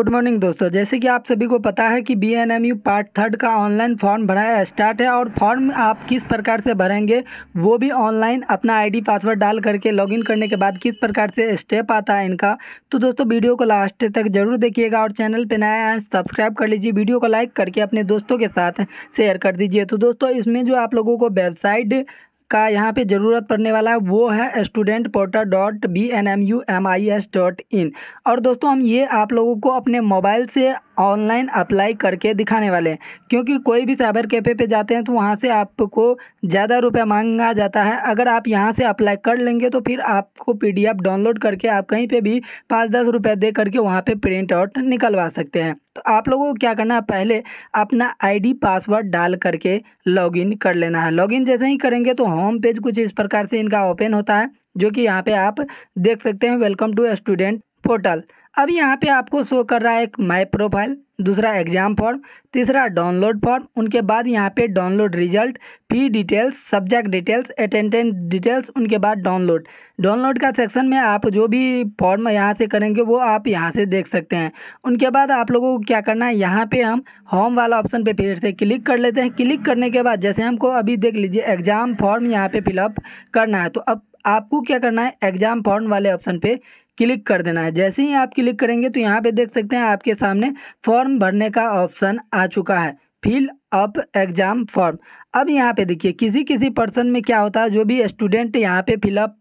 good morning दोस्तों जैसे कि आप सभी को पता है कि B N M U part third का ऑनलाइन फॉर्म भराया स्टार्ट है और फॉर्म आप किस प्रकार से भरेंगे वो भी ऑनलाइन अपना आईडी पासवर्ड डाल करके लॉगिन करने के बाद किस प्रकार से स्टेप आता है इनका तो दोस्तों वीडियो को लास्ट तक जरूर देखिएगा और चैनल पर नया है सब्सक्राइब कर लीजिए वीडियो को लाइक करके अपने दोस्तों के साथ शेयर कर दीजिए तो दोस्तों इसमें जो आप लोगों को वेबसाइट का यहाँ पे ज़रूरत पड़ने वाला है वो है student portal dot B N M U M I S dot in और दोस्तों हम ये आप लोगों को अपने मोबाइल से ऑनलाइन अप्लाई करके दिखाने वाले हैं क्योंकि कोई भी साइबर कैफ़े पे जाते हैं तो वहाँ से आपको ज़्यादा रुपया मांगा जाता है अगर आप यहाँ से अप्लाई कर लेंगे तो फिर आपको पी डाउनलोड करके आप कहीं पर भी पाँच दस रुपया दे करके वहाँ पर प्रिंट आउट निकलवा सकते हैं तो आप लोगों को क्या करना है पहले अपना आईडी पासवर्ड डाल करके लॉगिन कर लेना है लॉगिन जैसे ही करेंगे तो होम पेज कुछ इस प्रकार से इनका ओपन होता है जो कि यहाँ पे आप देख सकते हैं वेलकम टू स्टूडेंट पोर्टल अब यहाँ पे आपको शो कर रहा है एक माई प्रोफाइल दूसरा एग्ज़ाम फॉर्म तीसरा डाउनलोड फॉर्म उनके बाद यहाँ पे download result fee details subject details attendant details उनके बाद डाउनलोड डाउनलोड का सेक्शन में आप जो भी फॉर्म यहाँ से करेंगे वो आप यहाँ से देख सकते हैं उनके बाद आप लोगों को क्या करना है यहाँ पे हम होम वाला ऑप्शन पे फिर से क्लिक कर लेते हैं क्लिक करने के बाद जैसे हमको अभी देख लीजिए एग्ज़ाम फॉर्म यहाँ पर फिलअप करना है तो अब आपको क्या करना है एग्ज़ाम फॉर्म वाले ऑप्शन पे क्लिक कर देना है जैसे ही आप क्लिक करेंगे तो यहाँ पे देख सकते हैं आपके सामने फॉर्म भरने का ऑप्शन आ चुका है फिल अप एग्ज़ाम फॉर्म अब यहाँ पे देखिए किसी किसी पर्सन में क्या होता है जो भी स्टूडेंट यहाँ पे फिलअप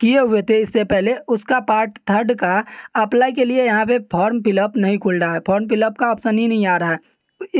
किए हुए थे इससे पहले उसका पार्ट थर्ड का अप्लाई के लिए यहाँ पे फॉर्म फिलअप नहीं खुल रहा है फॉर्म फिलअप का ऑप्शन ही नहीं आ रहा है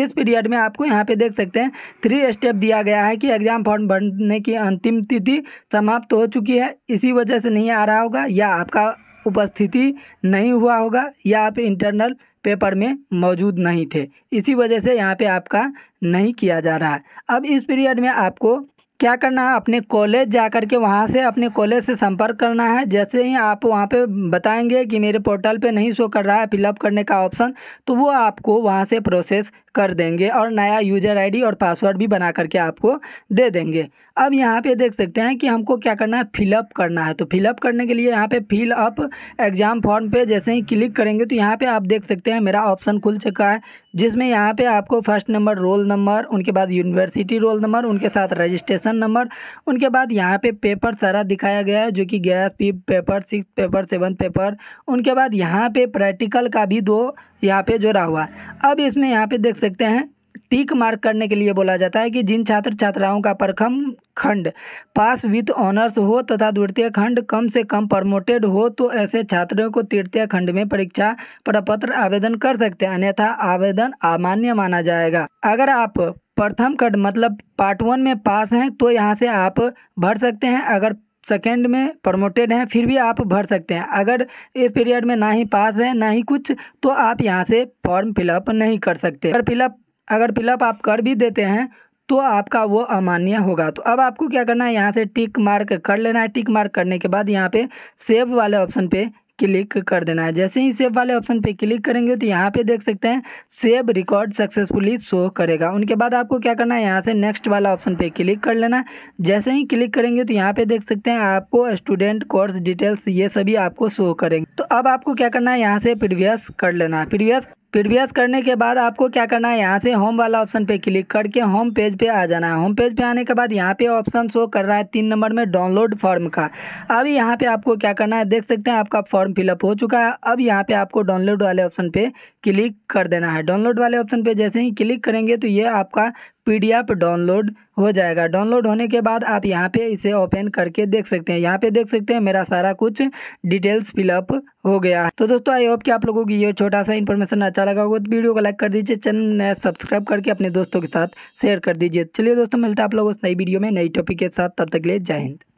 इस पीरियड में आपको यहाँ पे देख सकते हैं थ्री स्टेप दिया गया है कि एग्ज़ाम फॉर्म भरने की अंतिम तिथि समाप्त हो चुकी है इसी वजह से नहीं आ रहा होगा या आपका उपस्थिति नहीं हुआ होगा या आप इंटरनल पेपर में मौजूद नहीं थे इसी वजह से यहाँ पे आपका नहीं किया जा रहा है अब इस पीरियड में आपको क्या करना है अपने कॉलेज जा कर के वहाँ से अपने कॉलेज से संपर्क करना है जैसे ही आप वहाँ पे बताएंगे कि मेरे पोर्टल पे नहीं शो कर रहा है फिलअप करने का ऑप्शन तो वो आपको वहाँ से प्रोसेस कर देंगे और नया यूज़र आईडी और पासवर्ड भी बना करके आपको दे देंगे अब यहाँ पे देख सकते हैं कि हमको क्या करना है फिलअप करना है तो फिलअप करने के लिए यहाँ पे फिल अप एग्ज़ाम फॉर्म पे जैसे ही क्लिक करेंगे तो यहाँ पे आप देख सकते हैं मेरा ऑप्शन खुल चुका है जिसमें यहाँ पे आपको फर्स्ट नंबर रोल नंबर उनके बाद यूनिवर्सिटी रोल नंबर उनके साथ रजिस्ट्रेशन नंबर उनके बाद यहाँ पे पेपर सारा दिखाया गया है जो कि गैस पी paper six paper seven paper उनके बाद यहाँ पे प्रैक्टिकल का भी दो यहाँ पे जोड़ा हुआ है अब इसमें यहाँ पे देख सकते हैं टिक मार्क करने के लिए बोला जाता है कि जिन छात्र छात्राओं का प्रथम खंड पास विथ ऑनर्स हो तथा द्वितीय खंड कम से कम प्रमोटेड हो तो ऐसे छात्रों को तृतीय खंड में परीक्षा प्रपत्र आवेदन कर सकते हैं अन्यथा आवेदन अमान्य माना जाएगा अगर आप प्रथम खंड मतलब पार्ट वन में पास हैं तो यहाँ से आप भर सकते हैं अगर सेकेंड में प्रमोटेड हैं फिर भी आप भर सकते हैं अगर इस पीरियड में ना ही पास है ना ही कुछ तो आप यहाँ से फॉर्म फिलअप नहीं कर सकते अगर फिलअप अगर फिलअप आप कर भी देते हैं तो आपका वो अमान्य होगा तो अब आपको क्या करना है यहाँ से टिक मार्क कर लेना है टिक मार्क करने के बाद यहाँ पे सेव वाले ऑप्शन पे क्लिक कर देना है जैसे ही सेव वाले ऑप्शन पे क्लिक करेंगे तो यहाँ पे देख सकते हैं सेव रिकॉर्ड सक्सेसफुली शो करेगा उनके बाद आपको क्या करना है यहाँ से नेक्स्ट वाला ऑप्शन पे क्लिक कर लेना जैसे ही क्लिक करेंगे तो यहाँ पे देख सकते हैं आपको स्टूडेंट कोर्स डिटेल्स ये सभी आपको शो करेंगे तो अब आपको क्या करना है यहाँ से प्रीवियस कर लेना है प्रीवियस प्रीवियस करने के बाद आपको क्या करना है यहाँ से होम वाला ऑप्शन पे क्लिक करके होम पेज पे आ जाना है होम पेज पे आने के बाद यहाँ पे ऑप्शन शो कर रहा है तीन नंबर में डाउनलोड फॉर्म का अभी यहाँ पे आपको क्या करना है देख सकते हैं आपका फॉर्म फिलअप हो चुका है अब यहाँ पे आपको डाउनलोड वाले ऑप्शन पे क्लिक कर देना है डाउनलोड वाले ऑप्शन पर जैसे ही क्लिक करेंगे तो ये आपका पीडीएफ डाउनलोड हो जाएगा डाउनलोड होने के बाद आप यहाँ पे इसे ओपन करके देख सकते हैं यहाँ पे देख सकते हैं मेरा सारा कुछ डिटेल्स फिलअप हो गया है तो दोस्तों आई होप कि आप लोगों की ये छोटा सा इन्फॉर्मेशन अच्छा लगा होगा तो वीडियो को लाइक कर दीजिए चैनल सब्सक्राइब करके अपने दोस्तों के साथ शेयर कर दीजिए चलिए दोस्तों मिलते हैं आप लोगों को नई वीडियो में नई टॉपिक के साथ तब तक ले जय हिंद